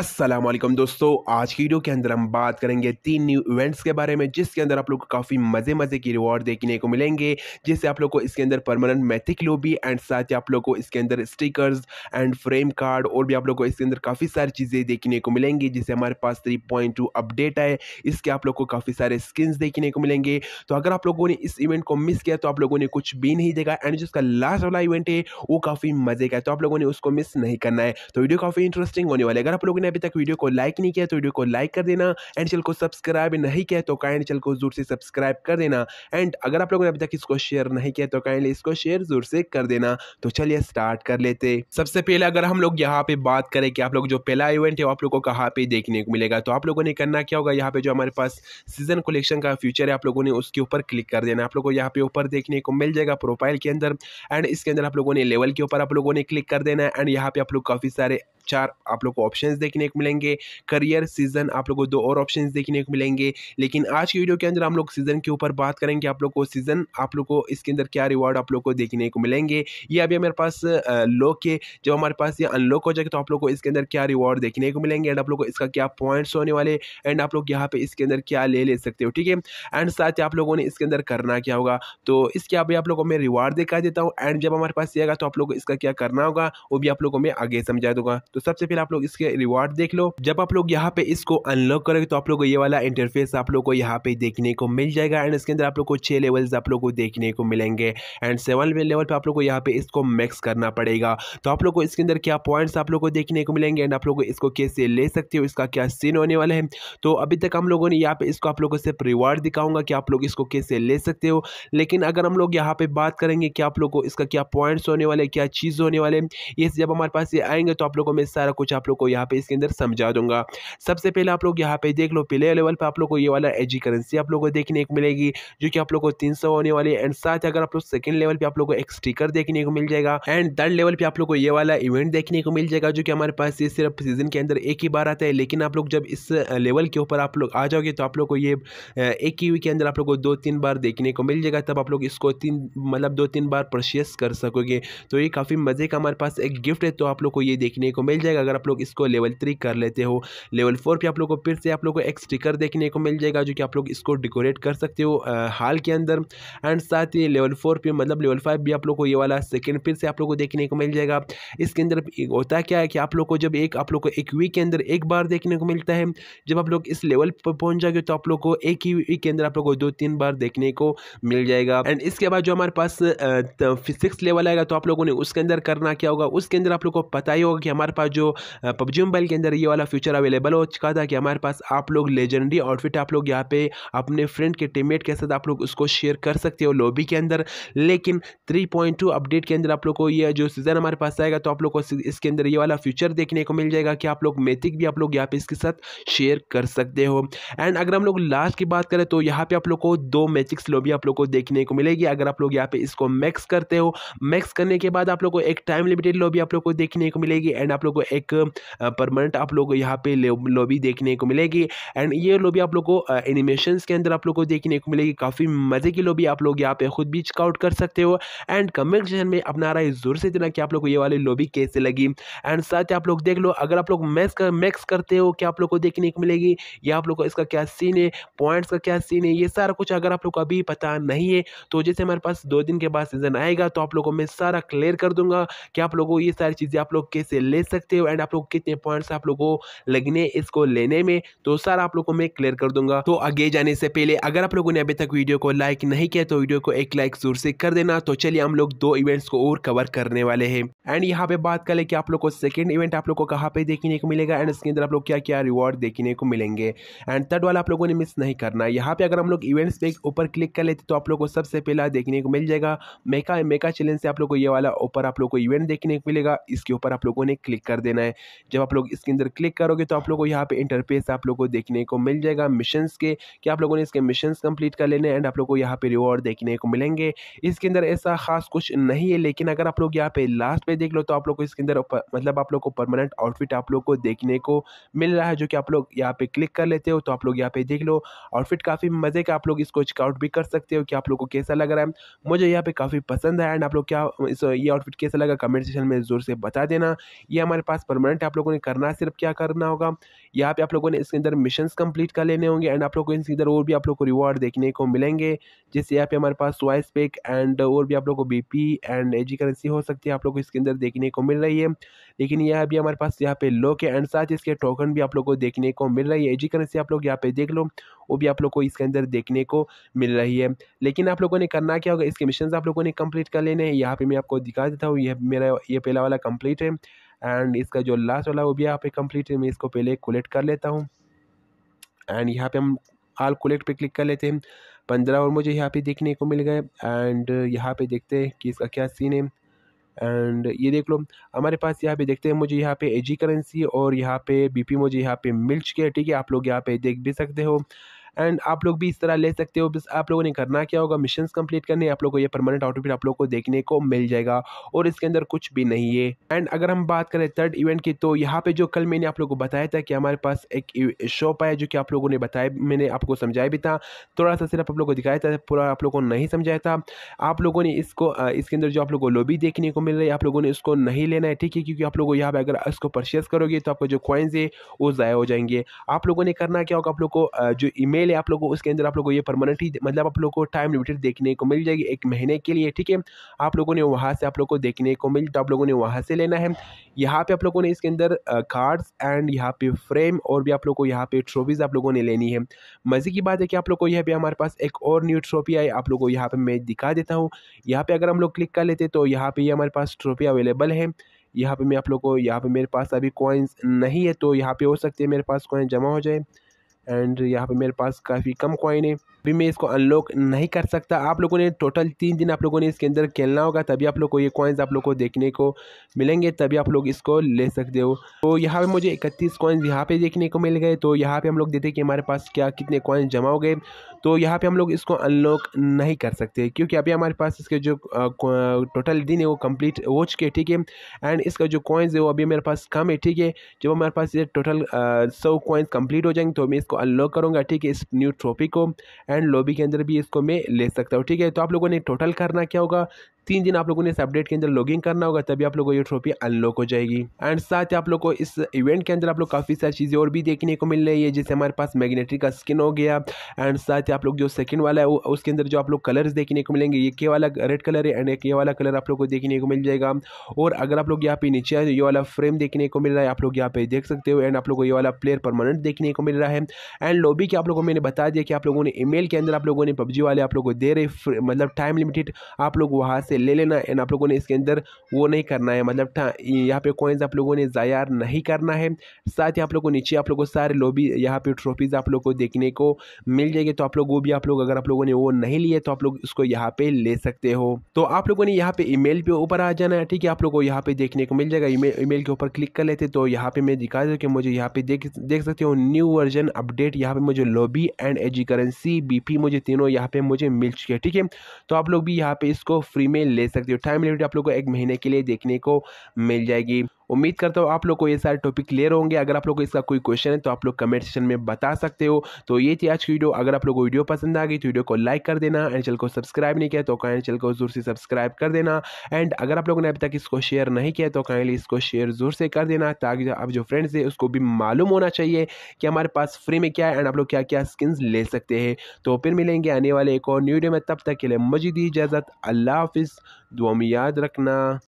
अस्सलाम वालेकुम दोस्तों आज की वीडियो के अंदर हम बात करेंगे तीन न्यू इवेंट्स के बारे में जिसके अंदर आप लोग को काफ़ी मज़े मज़े की रिवॉर्ड देखने को मिलेंगे जिससे आप लोग को इसके अंदर परमानेंट मैथिक लोबी एंड साथ ही आप लोग को इसके अंदर स्टिकर्स एंड फ्रेम कार्ड और भी आप लोग को इसके अंदर काफ़ी सारी चीज़ें देखने को मिलेंगी जिससे हमारे पास थ्री अपडेट है इसके आप लोग को काफ़ी सारे स्किन्स देखने को मिलेंगे तो अगर आप लोगों ने इस इवेंट को मिस किया तो आप लोगों ने कुछ भी नहीं देखा एंड जिसका लास्ट वाला इवेंट है वो काफ़ी मज़े का है तो आप लोगों ने उसको मिस नहीं करना है तो वीडियो काफ़ी इंटरेस्टिंग होने वाले अगर आप लोगों ने अभी तक वीडियो को लाइक नहीं किया तो वीडियो को लाइक कर देना एंड चैनल को सब्सक्राइब नहीं किया तो काइंड चैनल को जोर से सब्सक्राइब कर देना एंड अगर आप लोगों ने अभी तक इसको शेयर नहीं किया तो काइंडली इसको शेयर जोर से कर देना तो चलिए स्टार्ट कर लेते सबसे पहले अगर हम लोग यहाँ पे बात करें कि आप लोग जो पहला इवेंट है आप लोगों को कहाँ पे देखने को मिलेगा तो आप लोगों ने करना क्या होगा यहाँ पे जो हमारे पास सीजन कलेक्शन का फ्यूचर है आप लोगों ने उसके ऊपर क्लिक कर देना आप लोग को यहाँ पे ऊपर देखने को मिल जाएगा प्रोफाइल के अंदर एंड इसके अंदर आप लोगों ने लेवल के ऊपर आप लोगों ने क्लिक कर देना है एंड यहाँ पे आप लोग काफ़ी सारे चार आप लोग को ऑप्शन देखने को मिलेंगे करियर सीजन आप लोग को दो और ऑप्शन देखने को मिलेंगे लेकिन आज की वीडियो के अंदर हम लोग सीजन के ऊपर बात करेंगे आप लोग को सीजन आप लोग को इसके अंदर क्या रिवॉर्ड आप लोग को देखने को मिलेंगे ये अभी हमारे पास लॉक है जब हमारे पास ये अनलॉक हो जाएगा तो आप लोग को इसके अंदर क्या रिवॉर्ड देखने को मिलेंगे एंड आप लोग को इसका क्या पॉइंट्स होने वाले एंड आप लोग यहाँ पे इसके अंदर क्या ले ले सकते हो ठीक है एंड साथ ही आप लोगों ने इसके अंदर करना क्या होगा तो इसके अभी आप लोगों को मैं रिवॉर्ड दिखा देता हूँ एंड जब हमारे पास ये आएगा तो आप लोग को इसका क्या करना होगा वो भी आप लोगों को मैं आगे समझा दूंगा तो सबसे पहले आप लोग इसके रिवॉर्ड देख लो जब आप लोग यहाँ पे इसको अनलॉक करोगे तो आप लोग को ये वाला इंटरफेस आप लोग को यहाँ पे देखने को मिल जाएगा एंड इसके अंदर आप लोग को छः लेवल्स आप लोग को देखने को मिलेंगे एंड सेवन लेवल पर आप लोग को यहाँ पे इसको मैक्स करना पड़ेगा तो आप लोग को इसके अंदर क्या पॉइंट्स आप लोग को देखने को मिलेंगे एंड आप लोग इसको कैसे ले सकते हो इसका क्या सीन होने वाला है तो अभी तक हम लोगों ने यहाँ पे इसको आप लोगों से रिवॉर्ड दिखाऊंगा कि आप लोग इसको कैसे ले सकते हो लेकिन अगर हम लोग यहाँ पे बात करेंगे कि आप लोग को इसका क्या पॉइंट्स होने वाले क्या चीज़ होने वाले ये जब हमारे पास ये आएंगे तो आप लोगों में सारा कुछ आप लोग को यहाँ पे इसके अंदर समझा दूंगा सबसे पहले आप लोग यहाँ पे देख लो प्ले लेवल पर आप लोग को ये वाला एजी करेंसी आप लोग को देखने को मिलेगी जो कि आप लोग को तीन होने वाली है एंड साथ अगर आप लोग सेकंड लेवल पे आप लोग को एक स्टिकर देखने को मिल जाएगा एंड थर्ड लेवल पे आप लोग को ये वाला इवेंट देखने को मिल जाएगा जो कि हमारे पास ये सिर्फ सीजन के अंदर एक ही बार आता है लेकिन आप लोग जब इस लेवल के ऊपर आप लोग आ जाओगे तो आप लोग को ये एक ही के अंदर आप लोग को दो तीन बार देखने को मिल जाएगा तब आप लोग इसको तीन मतलब दो तीन बार परचेस कर सकोगे तो ये काफ़ी मज़े का हमारे पास एक गिफ्ट है तो आप लोग को ये देखने को मिल जाएगा अगर आप लोग इसको लेवल थ्री कर लेते हो लेवल फोर पे आप लोग को फिर से आप लोग को एक स्टिकर देखने को मिल जाएगा जो कि आप लोग इसको डेकोरेट कर सकते हो हाल के अंदर एंड साथ ही लेवल फोर पे मतलब लेवल फाइव भी आप लोग को ये वाला सेकेंड फिर से आप लोग को देखने को मिल जाएगा इसके अंदर होता क्या है कि आप लोग को जब एक आप लोग को एक वीक के अंदर एक बार देखने को मिलता है जब आप लोग इस लेवल पर पहुँच जाएंगे तो आप लोग को एक ही वीक के अंदर आप लोग को दो तीन बार देखने को मिल जाएगा एंड इसके बाद जो हमारे पास सिक्स लेवल आएगा तो आप लोगों ने उसके अंदर करना क्या होगा उसके अंदर आप लोग को पता ही होगा कि हमारे पास जो पबजी मोबाइल के अंदर ये वाला फीचर अवेलेबल हो चुका था कि हमारे पास आप लोग लेजेंडरी आउटफिट आप लोग यहाँ पे अपने फ्रेंड के टीममेट के साथ आप लोग उसको शेयर कर सकते हो लॉबी के अंदर लेकिन 3.2 अपडेट के अंदर आप लोग को ये जो सीज़न हमारे पास आएगा तो आप लोग को इसके अंदर ये वाला फ्यूचर देखने को मिल जाएगा कि आप लोग मेथिक भी आप लोग यहाँ पे इसके साथ शेयर कर सकते हो एंड अगर हम लोग लास्ट की बात करें तो यहाँ पे आप लोग को दो मैचिक्स लॉबी आप लोग को देखने को मिलेगी अगर आप लोग यहाँ पे इसको मैक्स करते हो मैक्स करने के बाद आप लोग को एक टाइम लिमिटेड लॉबी आप लोग को देखने को मिलेगी एंड आप लोग लोग को एक परमानेंट आप लोग यहाँ पे लॉबी देखने को मिलेगी एंड ये लॉबी आप लोग को एनिमेशन के अंदर आप लोग को देखने को मिलेगी काफ़ी मज़े की लॉबी आप लोग यहाँ पे खुद भी चेकआउट कर सकते हो एंड कमेंट सेशन में अपना राय जोर से देना कि आप लोग को ये वाली लॉबी कैसे लगी एंड साथ ही आप लोग देख लो अगर आप लोग मैक्स कर मैक्स करते हो क्या आप लोग को देखने को मिलेगी या आप लोग को इसका क्या सीन है पॉइंट्स का क्या सीन है ये सारा कुछ अगर आप लोग को अभी पता नहीं है तो जैसे हमारे पास दो दिन के बाद सीज़न आएगा तो आप लोग को मैं सारा क्लियर कर दूंगा कि आप लोगों को ये सारी चीज़ें आप लोग कैसे ले सकते सकते हो एंड आप लोग कितने पॉइंट्स आप लोग को लगने इसको लेने में तो सर आप लोग को मैं क्लियर कर दूंगा तो आगे जाने से पहले अगर आप लोगों ने अभी तक वीडियो को लाइक नहीं किया तो वीडियो को एक लाइक जरूर से कर देना तो चलिए हम लोग दो इवेंट्स को और कवर करने वाले हैं एंड यहाँ पे बात कर ले कि आप लोग को सेकेंड इवेंट आप लोग को कहाँ पे देखने को मिलेगा एंड इसके अंदर आप लोग क्या क्या रिवॉर्ड देखने को मिलेंगे एंड थर्ड वाला आप लोगों ने मिस नहीं करना यहाँ पे अगर हम लोग इवेंट्स पे ऊपर क्लिक कर लेते तो आप लोग को सबसे पहला देखने को मिल जाएगा मेका मेका चैलेंज से आप लोग को ये वाला ऊपर आप लोग को इवेंट देखने को मिलेगा इसके ऊपर आप लोगों ने क्लिक कर देना है जब आप लोग इसके अंदर क्लिक करोगे तो आप लोगों को यहाँ पे इंटरफेस आप लोगों को देखने को मिल जाएगा मिशंस के कि आप लोगों ने इसके मिशंस कंप्लीट कर लेने एंड आप लोग को यहाँ पे रिवॉर्ड देखने को मिलेंगे इसके अंदर ऐसा खास कुछ नहीं है लेकिन अगर आप लोग यहाँ पे लास्ट पे देख लो तो आप लोग को इसके अंदर मतलब आप लोग को परमानेंट आउटफिट आप लोग को देखने को मिल रहा है जो कि आप लोग यहाँ पे क्लिक कर लेते हो तो आप लोग यहाँ पे देख लो आउटफिट काफ़ी मज़े का आप लोग इसको चेकआउट भी कर सकते हो कि आप लोग को कैसा लग रहा है मुझे यहाँ पे काफ़ी पसंद है एंड आप लोग क्या ये आउटफिट कैसा लगा कमेंट सेशन में ज़ोर से बता देना ये हमारे हमारे पास परमानेंट आप लोगों ने करना है सिर्फ क्या करना होगा यहाँ पे आप लोगों ने इसके अंदर मिशन कंप्लीट कर लेने होंगे एंड आप लोगों को इसके अंदर और भी आप लोग को रिवॉर्ड देखने को मिलेंगे जैसे यहाँ पे हमारे पास वॉइस पेक एंड और भी आप लोग को बीपी एंड एजी करेंसी हो सकती है आप लोग को इसके अंदर देखने को मिल रही है लेकिन यह अभी हमारे पास यहाँ पे लोक है एंड साथ इसके टोकन भी आप लोग को देखने को मिल रही है एजी करेंसी आप लोग यहाँ पे देख लो वो भी आप लोग को इसके अंदर देखने को मिल रही है लेकिन आप लोगों ने करना क्या होगा इसके मिशन आप लोगों ने कंप्लीट कर लेने हैं यहाँ पे मैं आपको दिखा देता हूँ यह मेरा ये पहला वाला कंप्लीट है एंड इसका जो लास्ट वाला वो भी यहाँ पे कंप्लीट है मैं इसको पहले कोलेक्ट कर लेता हूँ एंड यहाँ पे हम आल कोलेक्ट पे क्लिक कर लेते हैं पंद्रह और मुझे यहाँ पे देखने को मिल गए एंड यहाँ पे देखते हैं कि इसका क्या सीन है एंड ये देख लो हमारे पास यहाँ पे देखते हैं मुझे यहाँ पे एजी करेंसी और यहाँ पे बीपी मुझे यहाँ पे मिल चुके हैं ठीक है आप लोग यहाँ पे देख भी सकते हो एंड आप लोग भी इस तरह ले सकते हो बस आप लोगों ने करना क्या होगा मिशन कंप्लीट करने आप लोगों को ये परमानेंट आउटफिट आप लोग को देखने को मिल जाएगा और इसके अंदर कुछ भी नहीं है एंड अगर हम बात करें थर्ड इवेंट की तो यहाँ पे जो कल मैंने आप लोगों को बताया था कि हमारे पास एक शॉप आया जो कि आप लोगों ने बताया मैंने आपको समझाया भी था थोड़ा सा सिर्फ आप लोग को दिखाया था पूरा आप लोगों को नहीं समझाया था आप लोगों ने इसको इसके अंदर जो आप लोगों को लोबी देखने को मिल रही है आप लोगों ने इसको नहीं लेना है ठीक है क्योंकि आप लोगों यहाँ पर अगर इसको परचेस करोगे तो आपको जो क्वाइंस है वो ज़ाया हो जाएंगे आप लोगों ने करना क्या होगा आप लोग को जो इमेज मेल है आप लोगों को उसके अंदर आप लोगों को ये परमानेंट ही मतलब आप लोगों को टाइम लिमिटेड देखने को मिल जाएगी एक महीने के लिए ठीक है आप लोगों ने वहाँ से आप लोगों को देखने को मिल तो आप लोगों ने वहाँ से लेना है यहाँ पे आप लोगों ने इसके अंदर कार्ड्स एंड यहाँ पे फ्रेम और भी आप लोगों को यहाँ पे ट्रॉफीज़ आप लोगों ने लेनी है मज़े की बात है कि आप लोग को यह भी हमारे पास एक और न्यू ट्रॉफी आई आप लोगों को यहाँ पर मैं दिखा देता हूँ यहाँ पर अगर हम लोग क्लिक कर लेते तो यहाँ पर ये हमारे पास ट्रॉफी अवेलेबल है यहाँ पे मैं आप लोग को यहाँ पे मेरे पास अभी कॉइन्स नहीं है तो यहाँ पे हो सकते हैं मेरे पास कॉइन जमा हो जाए एंड यहाँ पे मेरे पास काफ़ी कम कॉइन है अभी मैं इसको अनलॉक नहीं कर सकता आप लोगों ने टोटल तीन दिन आप लोगों ने इसके अंदर खेलना होगा तभी आप लोग को ये कॉइन्स आप लोग को देखने को मिलेंगे तभी आप लोग इसको ले सकते हो तो यहाँ पे मुझे इकतीस कॉइन्स यहाँ पे देखने को मिल गए तो यहाँ पे हम लोग देते कि हमारे पास क्या कितने कॉइन्स जमा हो गए तो यहाँ पर हम लोग इसको अनलॉक नहीं कर सकते क्योंकि अभी हमारे पास इसके जो टोटल दिन है वो कम्प्लीट हो चुके हैं ठीक है एंड इसका जो कॉइन्स है वो अभी मेरे पास कम है ठीक है जब हमारे पास ये टोटल सौ कॉइन्स कंप्लीट हो जाएंगे तो मैं इसको अनलॉक करूँगा ठीक है इस न्यू ट्रॉफी को एंड लॉबी के अंदर भी इसको मैं ले सकता हूँ ठीक है तो आप लोगों ने टोटल करना क्या होगा तीन दिन आप लोगों ने इस अपडेट के अंदर लॉगिंग करना होगा तभी आप लोगों को ये ट्रॉफी अनलॉक हो जाएगी एंड साथ ही आप लोग को इस इवेंट के अंदर आप लोग काफ़ी सारी चीज़ें और भी देखने को मिल रही है जैसे हमारे पास मैग्नेटिक का स्किन हो गया एंड साथ ही आप लोग जो सेकंड वाला है उसके अंदर जो आप लोग कलर्स देखने को मिलेंगे ये के वाला रेड कलर है एंड एक ये वाला कलर आप लोग को देखने को मिल जाएगा और अगर आप लोग यहाँ पे नीचे आए तो ये वाला फ्रेम देखने को मिल रहा है आप लोग यहाँ पे देख सकते हो एंड आप लोग को ये वाला प्लेयर परमानेंट देखने को मिल रहा है एंड लॉबी की आप लोगों को मैंने बता दिया कि आप लोगों ने ईमेल के अंदर आप लोगों ने पबजी वाले आप लोगों को दे रहे मतलब टाइम लिमिटेड आप लोग वहाँ से ले लेना एंड आप लोगों ने इसके अंदर वो नहीं करना है मतलब यहाँ पे कॉइन्स आप लोगों ने ज़ायार नहीं करना है साथ ही आप लोगों को नीचे आप लोगों को सारे लोबी यहाँ पे ट्रॉफीज़ आप लोगों को देखने को मिल जाएगी तो आप लोग वो भी आप लोग अगर आप लोगों ने वो नहीं लिए तो आप लोग उसको यहाँ पे ले सकते हो तो आप लोगों ने यहाँ पे ईमेल पे ऊपर आ जाना है ठीक है आप लोगों को यहाँ पे देखने को मिल जाएगा ईमेल के ऊपर क्लिक कर लेते तो यहाँ पे मैं दिखा दूँ कि मुझे यहाँ पे देख देख सकते हो न्यू वर्जन अपडेट यहाँ पे मुझे लॉबी एंड एजी करेंसी बी मुझे तीनों यहाँ पे मुझे मिल चुके हैं ठीक है तो आप लोग भी यहाँ पे इसको फ्री में ले सकते हो टाइम लिमिट आप लोग को एक महीने के लिए देखने को मिल जाएगी उम्मीद करता हूँ आप लोग को ये सारे टॉपिक क्लियर होंगे अगर आप लोग को इसका कोई क्वेश्चन है तो आप लोग कमेंट सेक्शन में बता सकते हो तो ये थी आज की वीडियो अगर आप लोग को वीडियो पसंद आ गई तो वीडियो को लाइक कर देना एंड चैनल को सब्सक्राइब नहीं किया तो काइंड चैनल को जोर से सब्सक्राइब कर देना एंड अगर आप लोगों ने अभी तक इसको शेयर नहीं किया तो काइंडली इसको शेयर जोर से कर देना ताकि आप जो फ्रेंड्स हैं उसको भी मालूम होना चाहिए कि हमारे पास फ्री में क्या है एंड आप लोग क्या क्या स्किन्स ले सकते हैं तो फिर मिलेंगे आने वाले एक और न्यू वीडियो में तब तक के लिए मजीदी इजाज़त अल्लाह हाफिज़ दुआ में याद रखना